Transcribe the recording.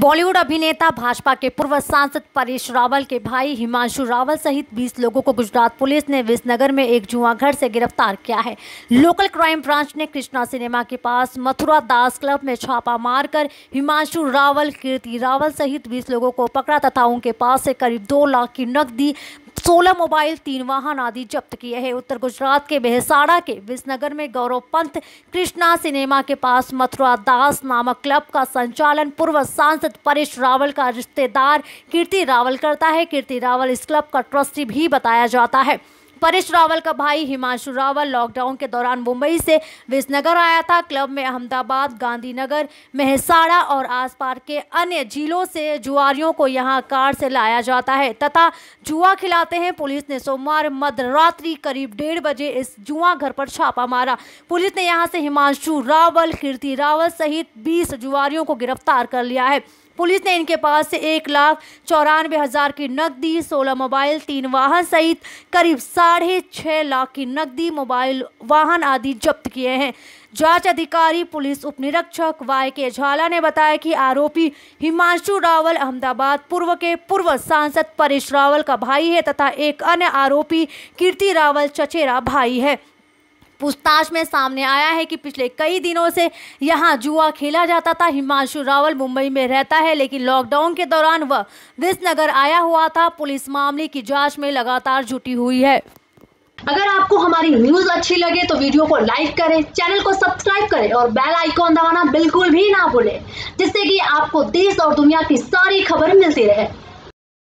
बॉलीवुड अभिनेता भाजपा के पूर्व सांसद परेश रावल के भाई हिमांशु रावल सहित 20 लोगों को गुजरात पुलिस ने विसनगर में एक जुआ घर से गिरफ्तार किया है लोकल क्राइम ब्रांच ने कृष्णा सिनेमा के पास मथुरा दास क्लब में छापा मारकर हिमांशु रावल कीर्ति रावल सहित 20 लोगों को पकड़ा तथा उनके पास से करीब दो लाख की नकदी सोलह मोबाइल तीन वाहन आदि जब्त किए हैं उत्तर गुजरात के बेहसाड़ा के विसनगर में गौरव पंथ कृष्णा सिनेमा के पास मथुरा दास नामक क्लब का संचालन पूर्व सांसद परेश रावल का रिश्तेदार कीर्ति रावल करता है कीर्ति रावल इस क्लब का ट्रस्टी भी बताया जाता है परेश रावल का भाई हिमांशु रावल लॉकडाउन के दौरान मुंबई से विसनगर आया था क्लब में अहमदाबाद गांधीनगर मेहसाड़ा और आस के अन्य जिलों से जुआरियों को यहाँ कार से लाया जाता है तथा जुआ खिलाते हैं पुलिस ने सोमवार मध्यरात्रि करीब डेढ़ बजे इस जुआ घर पर छापा मारा पुलिस ने यहाँ से हिमांशु रावल कीर्ति रावल सहित बीस जुआरियों को गिरफ्तार कर लिया है पुलिस ने इनके पास से एक लाख चौरानवे हज़ार की नकदी सोलह मोबाइल तीन वाहन सहित करीब साढ़े छः लाख की नकदी मोबाइल वाहन आदि जब्त किए हैं जांच अधिकारी पुलिस उपनिरीक्षक वाई के झाला ने बताया कि आरोपी हिमांशु रावल अहमदाबाद पूर्व के पूर्व सांसद परेश रावल का भाई है तथा एक अन्य आरोपी कीर्ति रावल चचेरा भाई है पूछताछ में सामने आया है कि पिछले कई दिनों से यहां जुआ खेला जाता था हिमांशु रावल मुंबई में रहता है लेकिन लॉकडाउन के दौरान वह विसनगर आया हुआ था पुलिस मामले की जांच में लगातार जुटी हुई है अगर आपको हमारी न्यूज अच्छी लगे तो वीडियो को लाइक करें चैनल को सब्सक्राइब करें और बेल आइकॉन दबाना बिल्कुल भी ना भूलें जिससे कि आपको देश और दुनिया की सारी खबर मिलती रहे